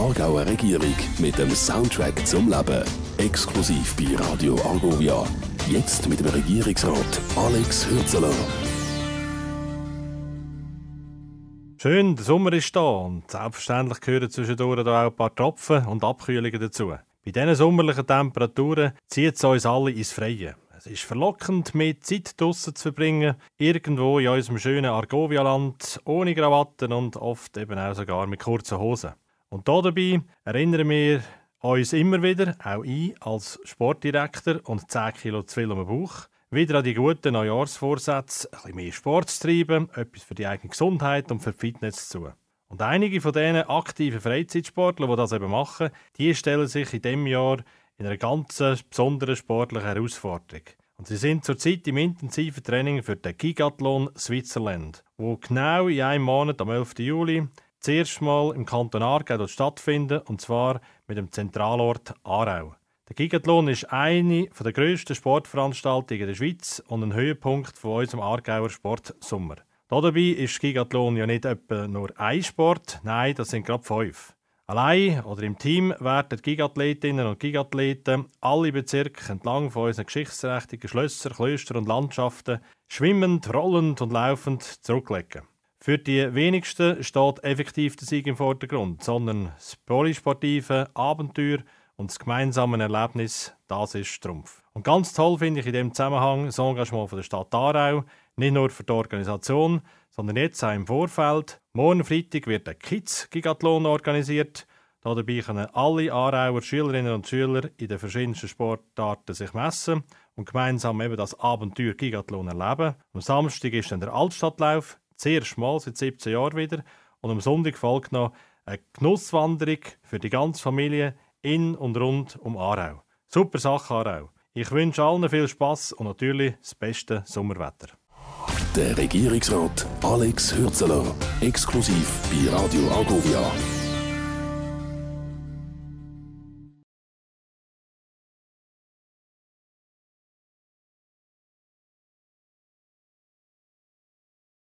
Aargauer Regierung mit dem Soundtrack zum Leben. Exklusiv bei Radio Argovia. Jetzt mit dem Regierungsrat Alex Hürzeler. Schön, der Sommer ist da und selbstverständlich gehören zwischendurch auch ein paar Tropfen und Abkühlungen dazu. Bei diesen sommerlichen Temperaturen zieht es uns alle ins Freie. Es ist verlockend, mehr Zeit draussen zu verbringen, irgendwo in unserem schönen Argovialand, ohne Krawatten und oft eben auch sogar mit kurzen Hosen. Und dabei erinnern wir uns immer wieder, auch ich als Sportdirektor und 10 Kilo zu viel am Bauch, wieder an die guten Neujahrsvorsätze, ein bisschen mehr Sport zu treiben, etwas für die eigene Gesundheit und für die Fitness zu Und einige von diesen aktiven Freizeitsportler, die das eben machen, die stellen sich in diesem Jahr in einer ganz besonderen sportlichen Herausforderung. Und sie sind zurzeit im intensiven Training für den Gigathlon Switzerland, wo genau in einem Monat am 11. Juli zuerst mal im Kanton Aargau stattfinden, und zwar mit dem Zentralort Aarau. Der Gigathlon ist eine der grössten Sportveranstaltungen der Schweiz und ein Höhepunkt von unserem Aargauer Sportsommer. Dabei ist Gigathlon ja nicht etwa nur ein Sport, nein, das sind gerade fünf. Allein oder im Team werden Gigathletinnen und Gigathleten alle Bezirke entlang von unseren geschichtsträchtigen Schlössern, Klöstern und Landschaften schwimmend, rollend und laufend zurücklegen. Für die wenigsten steht effektiv der Sieg im Vordergrund, sondern das polysportive Abenteuer und das gemeinsame Erlebnis, das ist Trumpf. Und ganz toll finde ich in dem Zusammenhang das Engagement von der Stadt Aarau, nicht nur für die Organisation, sondern jetzt auch im Vorfeld. Morgen Freitag wird der Kids-Gigathlon organisiert. Dabei können alle Aarauer Schülerinnen und Schüler in den verschiedensten Sportarten sich messen und gemeinsam eben das Abenteuer Gigathlon erleben. Am Samstag ist dann der Altstadtlauf, sehr schmal, seit 17 Jahren wieder und am Sonntag folgt noch eine Genusswanderung für die ganze Familie in und rund um Aarau. Super Sache Aarau. Ich wünsche allen viel Spaß und natürlich das beste Sommerwetter. Der Regierungsrat Alex Hürzeler, exklusiv bei Radio Agovia.